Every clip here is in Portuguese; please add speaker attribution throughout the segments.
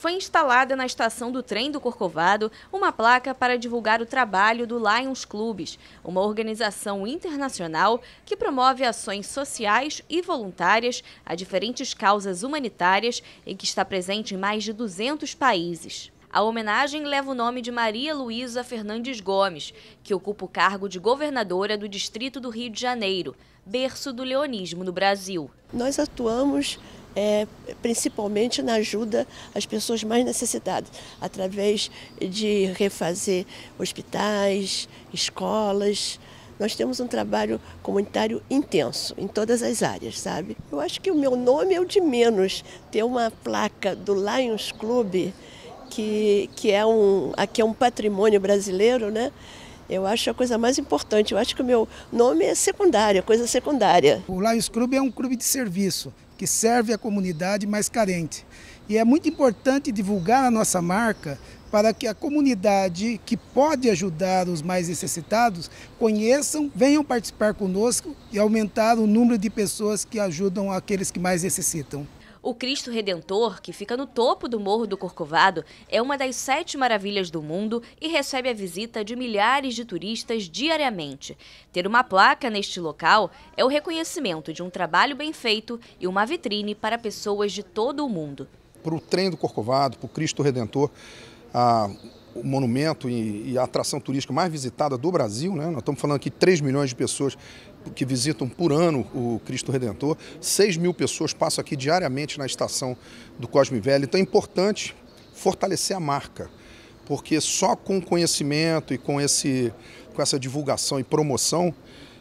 Speaker 1: foi instalada na estação do trem do Corcovado uma placa para divulgar o trabalho do Lions Clubes, uma organização internacional que promove ações sociais e voluntárias a diferentes causas humanitárias e que está presente em mais de 200 países. A homenagem leva o nome de Maria Luísa Fernandes Gomes, que ocupa o cargo de governadora do Distrito do Rio de Janeiro, berço do leonismo no Brasil.
Speaker 2: Nós atuamos é, principalmente na ajuda às pessoas mais necessitadas, através de refazer hospitais, escolas. Nós temos um trabalho comunitário intenso em todas as áreas, sabe? Eu acho que o meu nome é o de menos. Ter uma placa do Lions Club, que, que é um, aqui é um patrimônio brasileiro, né? Eu acho a coisa mais importante. Eu acho que o meu nome é secundária, coisa secundária.
Speaker 3: O Lions Club é um clube de serviço que serve à comunidade mais carente. E é muito importante divulgar a nossa marca para que a comunidade que pode ajudar os mais necessitados conheçam, venham participar conosco e aumentar o número de pessoas que ajudam aqueles que mais necessitam.
Speaker 1: O Cristo Redentor, que fica no topo do Morro do Corcovado, é uma das sete maravilhas do mundo e recebe a visita de milhares de turistas diariamente. Ter uma placa neste local é o reconhecimento de um trabalho bem feito e uma vitrine para pessoas de todo o mundo.
Speaker 4: Para o trem do Corcovado, para o Cristo Redentor, a o monumento e, e, a atração turística mais visitada do Brasil, né? Nós estamos falando aqui 3 milhões de pessoas que visitam por ano o Cristo Redentor, 6 mil pessoas passam aqui diariamente na estação do Cosme Velho. Então é importante fortalecer a marca, porque só com conhecimento e com, esse, com essa divulgação e promoção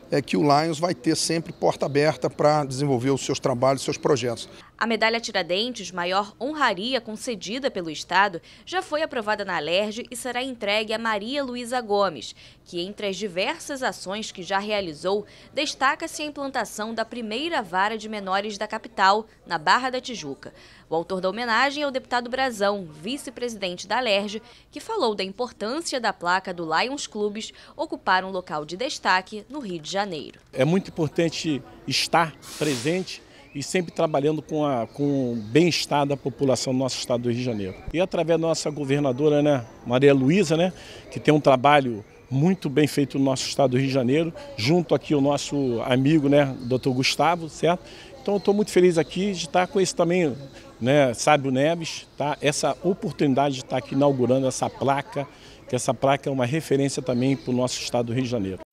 Speaker 4: é que o Lions vai ter sempre porta aberta para desenvolver os seus trabalhos, seus projetos.
Speaker 1: A medalha Tiradentes, maior honraria concedida pelo Estado, já foi aprovada na Alerj e será entregue a Maria Luísa Gomes, que, entre as diversas ações que já realizou, destaca-se a implantação da primeira vara de menores da capital, na Barra da Tijuca. O autor da homenagem é o deputado Brazão, vice-presidente da Alerj, que falou da importância da placa do Lions Clubes ocupar um local de destaque no Rio de Janeiro.
Speaker 5: É muito importante estar presente e sempre trabalhando com, a, com o bem-estar da população do nosso estado do Rio de Janeiro. E através da nossa governadora, né, Maria Luísa, né, que tem um trabalho muito bem feito no nosso estado do Rio de Janeiro, junto aqui o nosso amigo, né, doutor Gustavo, certo? Então eu estou muito feliz aqui de estar com esse também, né, Sábio Neves, tá? Essa oportunidade de estar aqui inaugurando essa placa, que essa placa é uma referência também para o nosso estado do Rio de Janeiro.